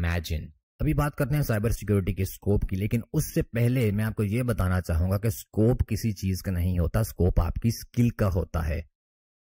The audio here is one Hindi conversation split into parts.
इमेजिन अभी बात करते हैं साइबर सिक्योरिटी के स्कोप की लेकिन उससे पहले मैं आपको ये बताना चाहूंगा कि स्कोप किसी चीज का नहीं होता स्कोप आपकी स्किल का होता है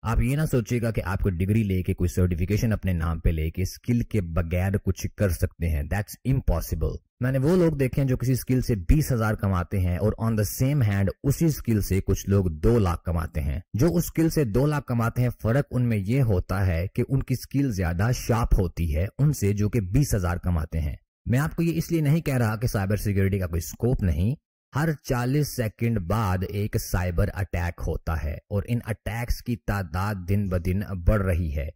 आप ये ना सोचिएगा कि आपको डिग्री लेके कोई सर्टिफिकेशन अपने नाम पे लेके स्किल के बगैर कुछ कर सकते हैं दैट्स इम्पॉसिबल मैंने वो लोग देखे हैं जो किसी स्किल से बीस हजार कमाते हैं और ऑन द सेम हैंड उसी स्किल से कुछ लोग दो लाख कमाते हैं जो उस स्किल से दो लाख कमाते हैं फर्क उनमें यह होता है कि उनकी स्किल ज्यादा शार्प होती है उनसे जो कि बीस हजार कमाते हैं मैं आपको ये इसलिए नहीं कह रहा कि साइबर सिक्योरिटी का कोई स्कोप नहीं हर 40 सेकंड बाद एक साइबर अटैक होता है और इन अटैक्स की तादाद दिन ब दिन बढ़ रही है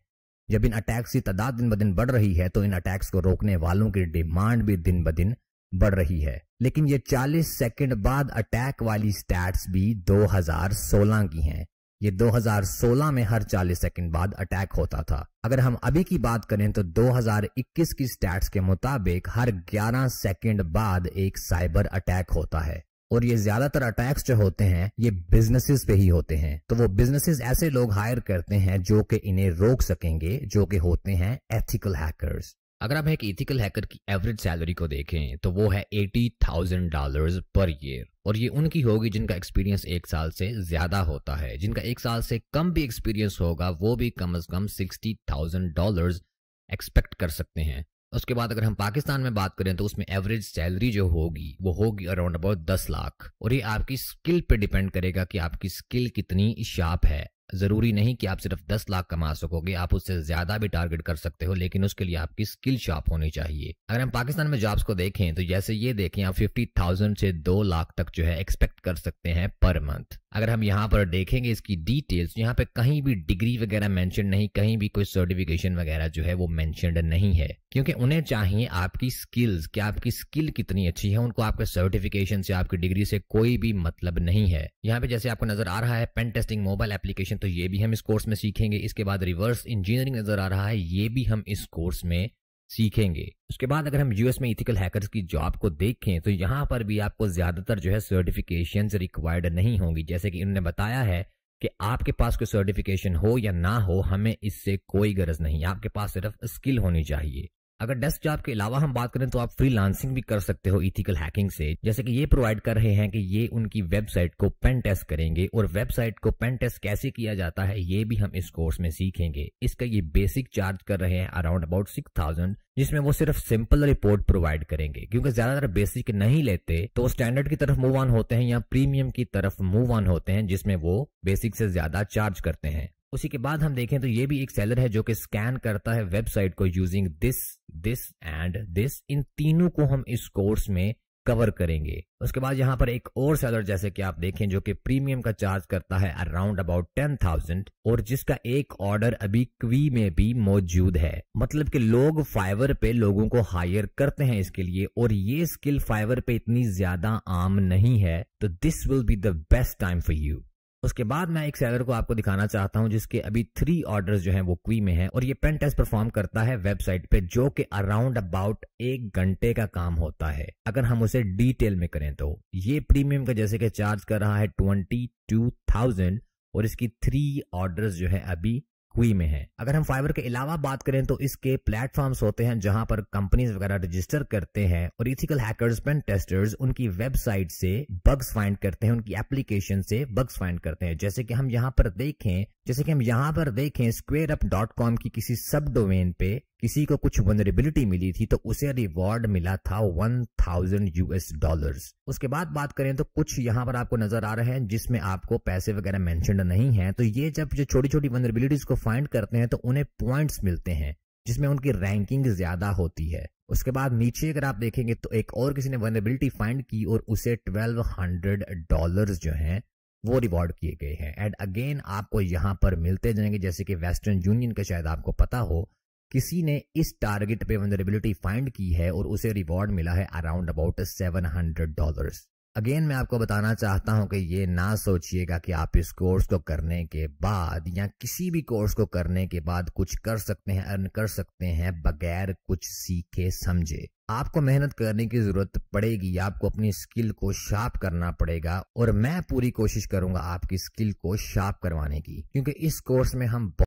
जब इन अटैक्स की तादाद दिन ब दिन बढ़ रही है तो इन अटैक्स को रोकने वालों की डिमांड भी दिन ब दिन बढ़ रही है लेकिन ये 40 सेकंड बाद अटैक वाली स्टैट्स भी 2016 की हैं ये 2016 में हर 40 सेकंड बाद अटैक होता था अगर हम अभी की बात करें तो 2021 की स्टैट्स के मुताबिक हर 11 सेकंड बाद एक साइबर अटैक होता है और ये ज्यादातर अटैक्स जो होते हैं ये बिजनेसेस पे ही होते हैं तो वो बिजनेसेस ऐसे लोग हायर करते हैं जो कि इन्हें रोक सकेंगे जो कि होते हैं एथिकल हैकर्स अगर आप एक इथिकल हैकर की एवरेज सैलरी को देखें तो वो है eighty thousand dollar per year और ये उनकी होगी जिनका एक्सपीरियंस एक साल से ज्यादा होता है जिनका एक साल से कम भी एक्सपीरियंस होगा वो भी कम अज कम सिक्सटी थाउजेंड डॉलर एक्सपेक्ट कर सकते हैं उसके बाद अगर हम पाकिस्तान में बात करें तो उसमें एवरेज सैलरी जो होगी वो होगी अराउंड अबाउट दस लाख और ये आपकी स्किल पे डिपेंड करेगा कि आपकी स्किल कितनी शार्प है ज़रूरी नहीं कि आप सिर्फ दस लाख कमा सकोगे आप उससे ज़्यादा भी टारगेट कर सकते हो लेकिन उसके लिए आपकी स्किल शार्प होनी चाहिए अगर हम पाकिस्तान में जॉब्स को देखें तो जैसे ये देखें आप फिफ्टी थाउजेंड से दो लाख तक जो है एक्सपेक्ट कर सकते हैं पर मंथ अगर हम यहाँ पर देखेंगे इसकी डिटेल्स तो यहाँ पे कहीं भी डिग्री वगैरह मेंशन नहीं कहीं भी कोई सर्टिफिकेशन वगैरह जो है वो मेंशनड नहीं है क्योंकि उन्हें चाहिए आपकी स्किल्स कि आपकी स्किल कितनी अच्छी है उनको आपके सर्टिफिकेशन से आपकी डिग्री से कोई भी मतलब नहीं है यहाँ पे जैसे आपको नजर आ रहा है पेन टेस्टिंग मोबाइल एप्लीकेशन तो ये भी हम इस कोर्स में सीखेंगे इसके बाद रिवर्स इंजीनियरिंग नजर आ रहा है ये भी हम इस कोर्स में सीखेंगे उसके बाद अगर हम यूएस में इथिकल हैकर्स की जॉब को देखें तो यहाँ पर भी आपको ज्यादातर जो है सर्टिफिकेशन रिक्वायर्ड नहीं होंगी जैसे कि इन्होंने बताया है कि आपके पास कोई सर्टिफिकेशन हो या ना हो हमें इससे कोई गरज नहीं आपके पास सिर्फ स्किल होनी चाहिए अगर डेस्क जॉब के अलावा हम बात करें तो आप फ्रीलांसिंग भी कर सकते हो इथिकल हैकिंग से जैसे कि ये प्रोवाइड कर रहे हैं कि ये उनकी वेबसाइट को पेन टेस्ट करेंगे और वेबसाइट को पेन टेस्ट कैसे किया जाता है ये भी हम इस कोर्स में सीखेंगे इसका ये बेसिक चार्ज कर रहे हैं अराउंड अबाउट सिक्स थाउजेंड जिसमें वो सिर्फ सिंपल रिपोर्ट प्रोवाइड करेंगे क्योंकि ज्यादातर बेसिक नहीं लेते तो स्टैंडर्ड की तरफ मूव ऑन होते हैं या प्रीमियम की तरफ मूव ऑन होते हैं जिसमें वो बेसिक से ज्यादा चार्ज करते हैं उसी के बाद हम देखें तो ये भी एक सेलर है जो कि स्कैन करता है वेबसाइट को using this this and this इन तीनों को हम इस कोर्स में कवर करेंगे उसके बाद यहाँ पर एक और सेलर जैसे कि आप देखें जो कि प्रीमियम का चार्ज करता है अराउंड अबाउट टेन थाउजेंड और जिसका एक ऑर्डर अभी क्वी में भी मौजूद है मतलब कि लोग फाइवर पे लोगों को हायर करते हैं इसके लिए और ये स्किल फाइवर पे इतनी ज्यादा आम नहीं है तो this will be the best time for you उसके बाद मैं एक सेलर को आपको दिखाना चाहता हूं जिसके अभी थ्री ऑर्डर्स जो हैं वो क्वी में हैं और ये पेन टेस्ट परफॉर्म करता है वेबसाइट पे जो कि अराउंड अबाउट एक घंटे का काम होता है अगर हम उसे डिटेल में करें तो ये प्रीमियम का जैसे कि चार्ज कर रहा है ट्वेंटी टू थाउजेंड और इसकी थ्री ऑर्डर जो है अभी क्वी में है अगर हम फाइबर के अलावा बात करें तो इसके प्लेटफॉर्म्स होते हैं जहां पर कंपनीज वगैरह रजिस्टर करते हैं और इथिकल हैकर्स पेन टेस्टर्स उनकी वेबसाइट से बग्स फाइंड करते हैं उनकी एप्लीकेशन से बग्स फाइंड करते हैं जैसे कि हम यहाँ पर देखें जैसे कि हम यहां पर देखें स्क्वेयर अप डॉट कॉम की किसी सब डोमेन पे किसी को कुछ वनरेबिलिटी मिली थी तो उसे रिवॉर्ड मिला था वन थाउजेंड यूएस डॉलर उसके बाद बात करें तो कुछ यहाँ पर आपको नजर आ रहे हैं जिसमें आपको पैसे वगैरह मैंशन नहीं है तो ये जब जो छोटी छोटी वनरेबिलिटीज को फाइंड करते हैं तो उन्हें पॉइंट्स मिलते हैं जिसमें उनकी रैंकिंग ज्यादा होती है उसके बाद नीचे अगर आप देखेंगे तो एक और किसी ने वनरेबिलिटी फाइंड की और उसे ट्वेल्व हंड्रेड डॉलर जो है वो रिवॉर्ड किए गए हैं एंड अगेन आपको यहाँ पर मिलते जाएंगे जैसे कि वेस्टर्न यूनियन का शायद आपको पता हो किसी ने इस टारगेट पे वनरेबिलिटी फाइंड की है और उसे रिवॉर्ड मिला है around about seven hundred dollar again मैं आपको बताना चाहता हूं कि ये ना सोचिएगा कि आप इस कोर्स को करने के बाद या किसी भी कोर्स को करने के बाद कुछ कर सकते हैं अर्न कर सकते हैं बगैर कुछ सीखे समझे आपको मेहनत करने की जरूरत पड़ेगी आपको अपनी स्किल को शार्प करना पड़ेगा और मैं पूरी कोशिश करूंगा आपकी स्किल को शार्प करवाने की क्योंकि इस कोर्स में हम